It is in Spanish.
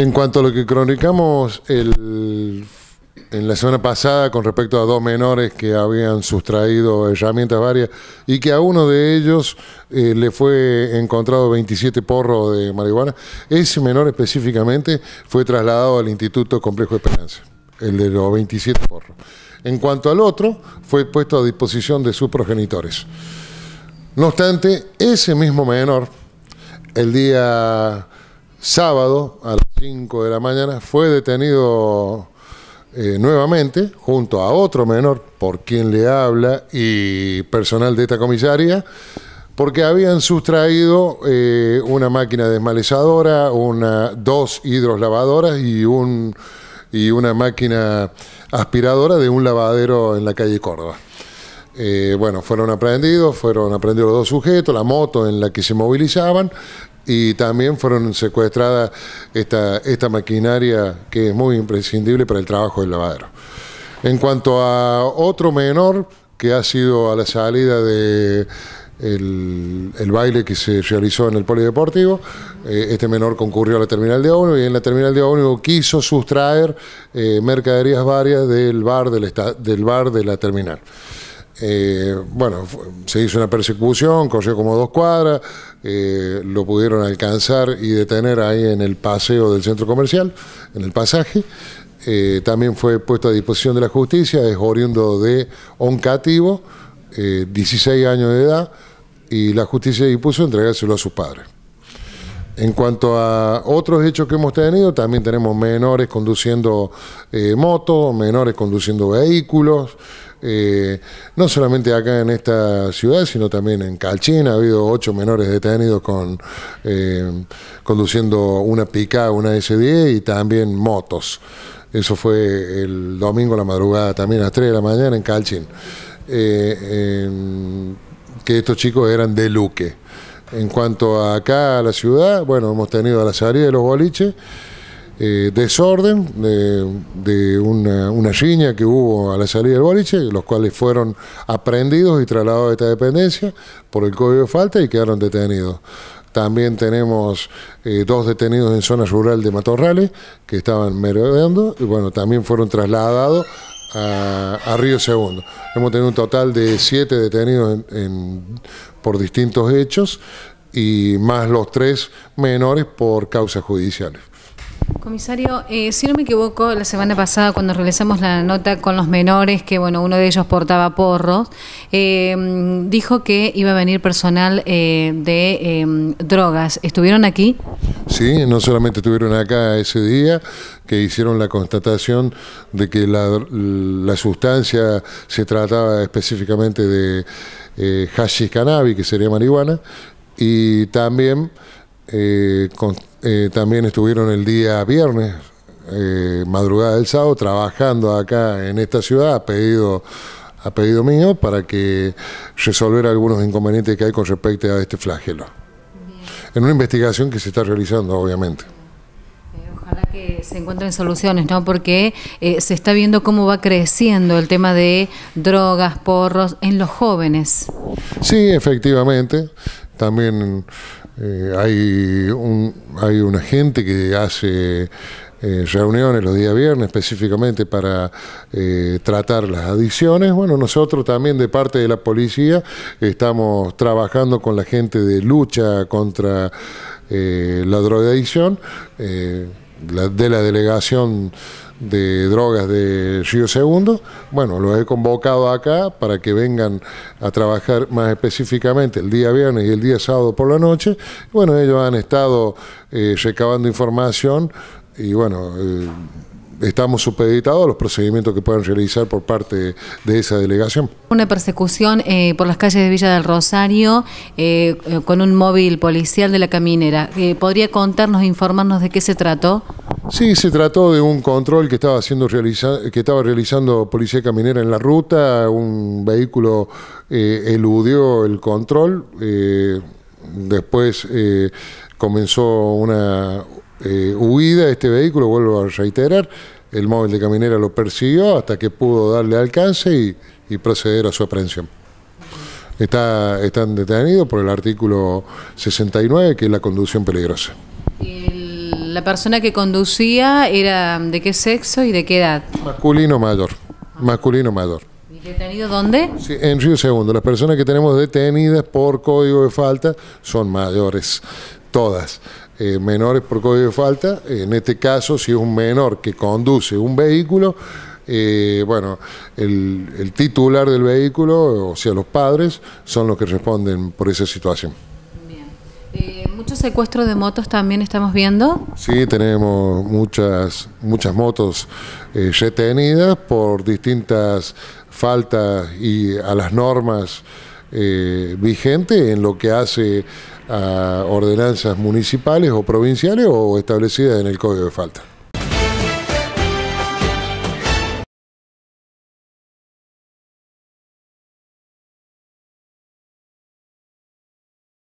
En cuanto a lo que cronicamos en la semana pasada con respecto a dos menores que habían sustraído herramientas varias y que a uno de ellos eh, le fue encontrado 27 porros de marihuana, ese menor específicamente fue trasladado al Instituto Complejo de Esperanza, el de los 27 porros. En cuanto al otro, fue puesto a disposición de sus progenitores. No obstante, ese mismo menor, el día sábado a las 5 de la mañana fue detenido eh, nuevamente junto a otro menor por quien le habla y personal de esta comisaría porque habían sustraído eh, una máquina desmalezadora, una, dos hidroslavadoras y, un, y una máquina aspiradora de un lavadero en la calle Córdoba. Eh, bueno, fueron aprendidos, fueron aprendidos los dos sujetos, la moto en la que se movilizaban y también fueron secuestradas esta, maquinaria que es muy imprescindible para el trabajo del lavadero. En cuanto a otro menor que ha sido a la salida del el, baile que se realizó en el polideportivo. Eh, este menor concurrió a la terminal de ómnibus y en la terminal de ómnibus quiso sustraer eh, mercaderías varias del bar, del bar de la terminal. Eh, bueno, se hizo una persecución, corrió como dos cuadras, eh, lo pudieron alcanzar y detener ahí en el paseo del centro comercial, en el pasaje. Eh, también fue puesto a disposición de la justicia, es oriundo de Oncativo, 16 años de edad, y la justicia dispuso entregárselo a sus padres. En cuanto a otros hechos que hemos tenido, también tenemos menores conduciendo motos, menores conduciendo vehículos, eh, no solamente acá en esta ciudad, sino también en Calchín Ha habido ocho menores detenidos con eh, conduciendo una pica, una S10 y también motos. Eso fue el domingo la madrugada, también a las 3 de la mañana en Calchín. Eh, que estos chicos eran de Luque. En cuanto acá, a la ciudad, bueno, hemos tenido a la salida de los boliches. Eh, desorden eh, de, una, una, que hubo a la salida del boliche, los cuales fueron aprendidos y trasladados a esta dependencia por el código de falta y quedaron detenidos. También tenemos eh, dos detenidos en zona rural de Matorrales que estaban merodeando y bueno, también fueron trasladados a, Río Segundo. Hemos tenido un total de siete detenidos por distintos hechos y más los tres menores por causas judiciales. Comisario, eh, si no me equivoco, la semana pasada cuando realizamos la nota con los menores, que bueno, uno de ellos portaba porros, em, dijo que iba a venir personal eh, de em, drogas. ¿Estuvieron aquí? Sí, no solamente estuvieron acá ese día, que hicieron la constatación de que la, la sustancia se trataba específicamente de eh, hashish cannabis, que sería marihuana, y también eh, eh, también estuvieron el día viernes, eh, madrugada del sábado, trabajando acá en esta ciudad a pedido a pedido mío para que resolver algunos inconvenientes que hay con respecto a este flagelo. En una investigación que se está realizando, obviamente. Ojalá que se encuentren soluciones, ¿no? Porque se está viendo cómo va creciendo el tema de drogas, porros en los jóvenes. Sí, efectivamente también eh, hay, un, hay una gente que hace eh, reuniones los días viernes específicamente para eh, tratar las adicciones. Bueno, nosotros también de parte de la policía estamos trabajando con la gente de lucha contra la drogadicción, adicción de la delegación de drogas de Río Segundo, bueno, los he convocado acá para que vengan a trabajar más específicamente el día viernes y el día sábado por la noche. Bueno, ellos han estado eh, recabando información y bueno, eh, estamos supeditados a los procedimientos que puedan realizar por parte de esa delegación. Una persecución eh, por las calles de Villa del Rosario con un móvil policial de la caminera. ¿Podría contarnos, informarnos de qué se trató? Sí, se trató de un control que estaba haciendo realiza que estaba realizando policía caminera en la ruta. Un vehículo eh, eludió el control. Eh, después eh, comenzó una huida este vehículo. Vuelvo a reiterar, el móvil de caminera lo persiguió hasta que pudo darle alcance y, proceder a su aprehensión. Está, están detenidos por el artículo 69, que es la conducción peligrosa la persona que conducía era de qué sexo y de qué edad? Masculino mayor, masculino mayor. ¿Y detenido dónde? en Río Segundo. Las personas que tenemos detenidas por código de falta son mayores, todas. Eh, menores por código de falta, en este caso si es un menor que conduce un vehículo, eh, bueno, el, el titular del vehículo, o sea, los padres, son los que responden por esa situación. ¿Ese secuestro de motos también estamos viendo? Sí, tenemos muchas, muchas motos retenidas eh, por distintas faltas y a las normas eh, vigentes en lo que hace a ordenanzas municipales o provinciales o establecidas en el Código de Falta.